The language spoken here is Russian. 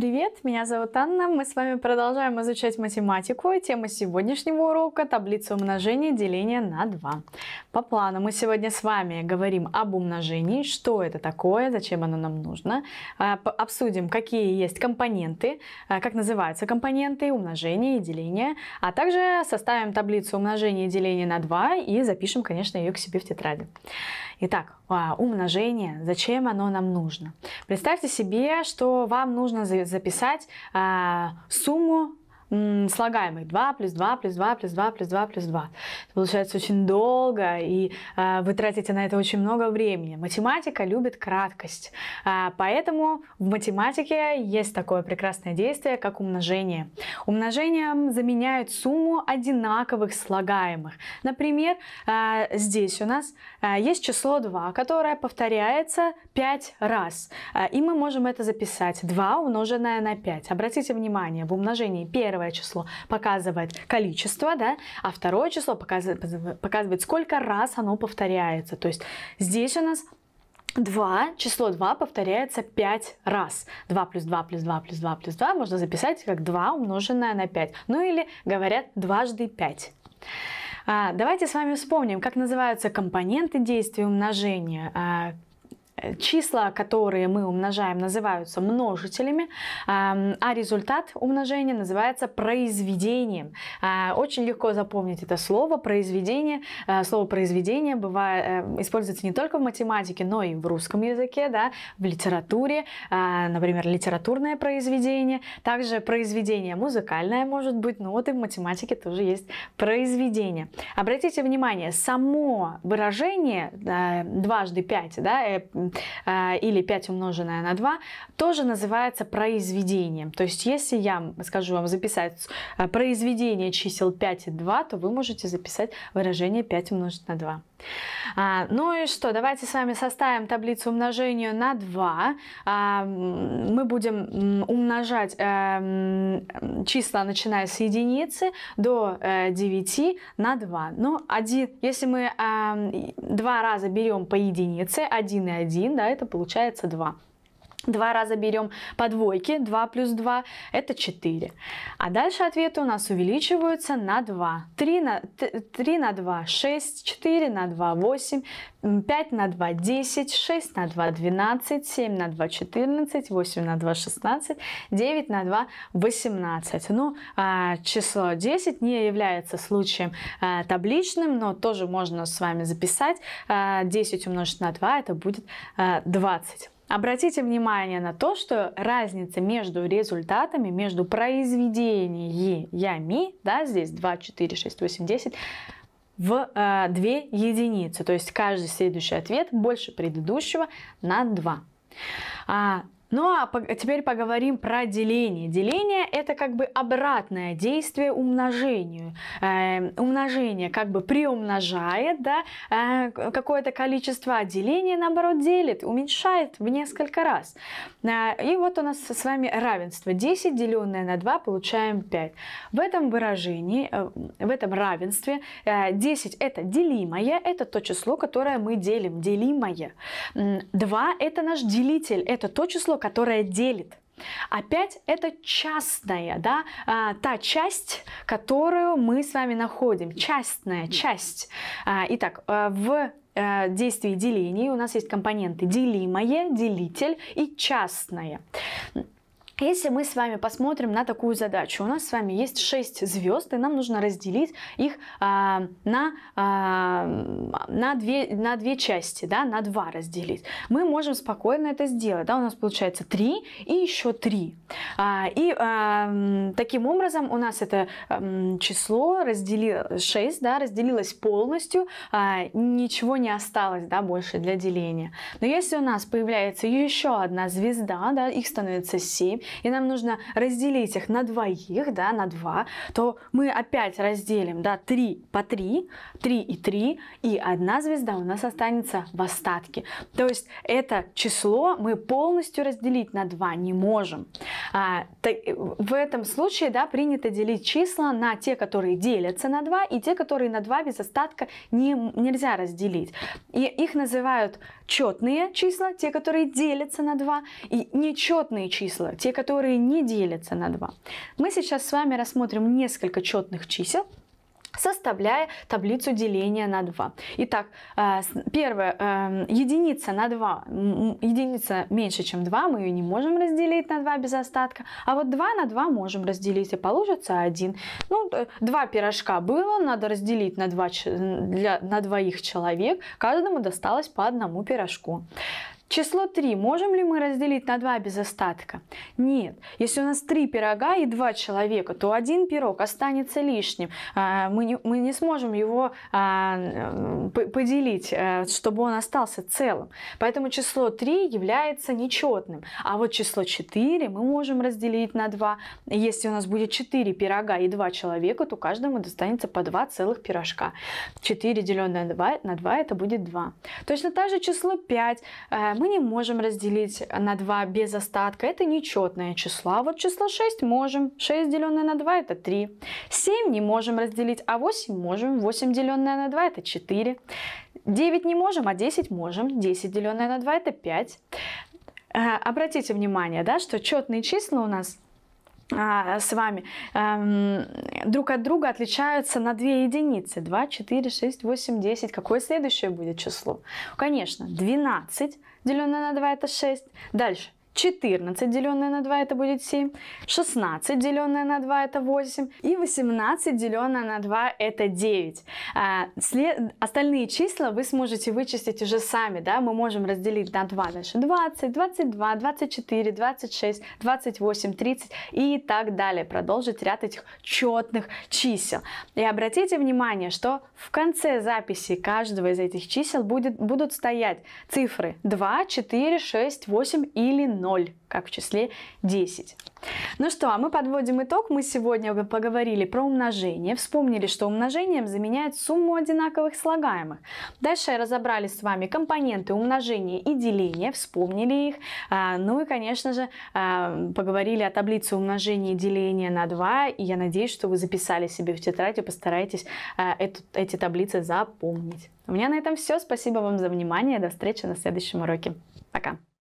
Привет, меня зовут Анна. Мы с вами продолжаем изучать математику. Тема сегодняшнего урока – таблица умножения и деления на 2. По плану мы сегодня с вами говорим об умножении, что это такое, зачем оно нам нужно. А, обсудим, какие есть компоненты, а, как называются компоненты умножения и деления. А также составим таблицу умножения и деления на 2 и запишем, конечно, ее к себе в тетради. Итак, а, умножение, зачем оно нам нужно? Представьте себе, что вам нужно записать э, сумму слагаемых 2 плюс 2 плюс 2 плюс 2 плюс 2 плюс 2. получается очень долго, и э, вы тратите на это очень много времени. Математика любит краткость, э, поэтому в математике есть такое прекрасное действие, как умножение. Умножением заменяют сумму одинаковых слагаемых. Например, э, здесь у нас э, есть число 2, которое повторяется 5 раз, э, и мы можем это записать 2 умноженное на 5. Обратите внимание, в умножении первое первое число показывает количество, да, а второе число показывает, показывает, сколько раз оно повторяется. То есть здесь у нас 2, число 2 повторяется 5 раз. 2 плюс 2 плюс 2 плюс 2 плюс 2 можно записать как 2 умноженное на 5. Ну или говорят дважды 5. А, давайте с вами вспомним, как называются компоненты действия умножения. А, числа, которые мы умножаем, называются множителями, а результат умножения называется произведением. А, очень легко запомнить это слово произведение. А, слово произведение бывает, э, используется не только в математике, но и в русском языке, да, в литературе, а, например, литературное произведение, также произведение музыкальное может быть, но вот и в математике тоже есть произведение. Обратите внимание, само выражение дважды пять, да, э, Э, или 5 умноженное на 2, тоже называется произведением. То есть, если я скажу вам записать э, произведение чисел 5 и 2, то вы можете записать выражение 5 умножить на 2. А, ну и что, давайте с вами составим таблицу умножения на 2. А, мы будем умножать а, числа, начиная с единицы до а, э, 9 на 2. Но ну, один, если мы а, два раза берем по единице, 1 и 1, да, это получается 2. Два раза берем по двойке, 2 плюс 2, это 4. А дальше ответы у нас увеличиваются на 2. 3 на, 3 на 2, 6, 4 на 2, 8, 5 на 2, 10, 6 на 2, 12, 7 на 2, 14, 8 на 2, 16, 9 на 2, 18. Ну, а, число 10 не является случаем а, табличным, но тоже можно с вами записать. 10 а, умножить на 2, это будет 20. Обратите внимание на то, что разница между результатами, между произведениями, да, здесь 2, 4, 6, 8, 10, в э, 2 единицы. То есть каждый следующий ответ больше предыдущего на 2. А ну а теперь поговорим про деление. Деление это как бы обратное действие умножению. Э, умножение как бы приумножает да, э, какое-то количество, а деление наоборот делит, уменьшает в несколько раз. Э, и вот у нас с вами равенство. 10 деленное на 2 получаем 5. В этом выражении, э, в этом равенстве э, 10 это делимое, это то число, которое мы делим, делимое. 2 это наш делитель, это то число, которое делит. Опять это частная, да, а, та часть, которую мы с вами находим, частная часть. А, итак, э, в э, действии деления у нас есть компоненты делимое, делитель и частное. А если мы с вами посмотрим на такую задачу, у нас с вами есть 6 звезд, и нам нужно разделить их а, на, а, на, две, на две части, да, на два разделить. Мы можем спокойно это сделать. Да, у нас получается 3 и еще 3. А, и а, таким образом у нас это а, число разделило, 6 да, разделилось полностью, а, ничего не осталось да, больше для деления. Но если у нас появляется еще одна звезда, да, их становится 7, и нам нужно разделить их на двоих, да, на два, то мы опять разделим, да, три по три, три и три, и одна звезда у нас останется в остатке. То есть это число мы полностью разделить на два не можем. А, так, в этом случае, да, принято делить числа на те, которые делятся на два, и те, которые на два без остатка не, нельзя разделить. И их называют четные числа, те, которые делятся на два, и нечетные числа, те, которые не делятся на 2. Мы сейчас с вами рассмотрим несколько четных чисел, составляя таблицу деления на 2. Итак, э, первое, э, единица на 2, единица меньше, чем 2, мы ее не можем разделить на 2 без остатка, а вот 2 на 2 можем разделить, и получится 1. Ну, 2 пирожка было, надо разделить на, 2, для, на двоих человек, каждому досталось по одному пирожку. Число 3 можем ли мы разделить на 2 без остатка? Нет. Если у нас 3 пирога и 2 человека, то один пирог останется лишним. А, мы не, мы не сможем его а, поделить, э, чтобы он остался целым. Поэтому число 3 является нечетным. А вот число 4 мы можем разделить на 2. Если у нас будет 4 пирога и 2 человека, то каждому достанется по 2 целых пирожка. 4 деленное на 2, на 2 это будет 2. Точно так же число 5 мы не можем разделить на 2 без остатка. Это нечетное число. А вот число 6 можем. 6 деленное на 2 это 3. 7 не можем разделить, а 8 можем. 8 деленное на 2 это 4. 9 не можем, а 10 можем. 10 деленное на 2 это 5. Э, обратите внимание, да, что четные числа у нас а, с вами эм, друг от друга отличаются на 2 единицы. 2, 4, 6, 8, 10. Какое следующее будет число? Конечно, 12 деленное на 2 это 6. Дальше. 14 деленное на 2 это будет 7, 16 деленное на 2 это 8 и 18 деленное на 2 это 9. А, след... Остальные числа вы сможете вычистить уже сами, да, мы можем разделить на 2 дальше 20, 22, 24, 26, 28, 30 и так далее, продолжить ряд этих четных чисел. И обратите внимание, что в конце записи каждого из этих чисел будет, будут стоять цифры 2, 4, 6, 8 или 0. 0, как в числе 10. Ну что, а мы подводим итог. Мы сегодня поговорили про умножение, вспомнили, что умножением заменяет сумму одинаковых слагаемых. Дальше разобрали с вами компоненты умножения и деления, вспомнили их. А, ну и, конечно же, а, поговорили о таблице умножения и деления на 2. И я надеюсь, что вы записали себе в тетрадь и постараетесь а, эту, эти таблицы запомнить. У меня на этом все. Спасибо вам за внимание. До встречи на следующем уроке. Пока.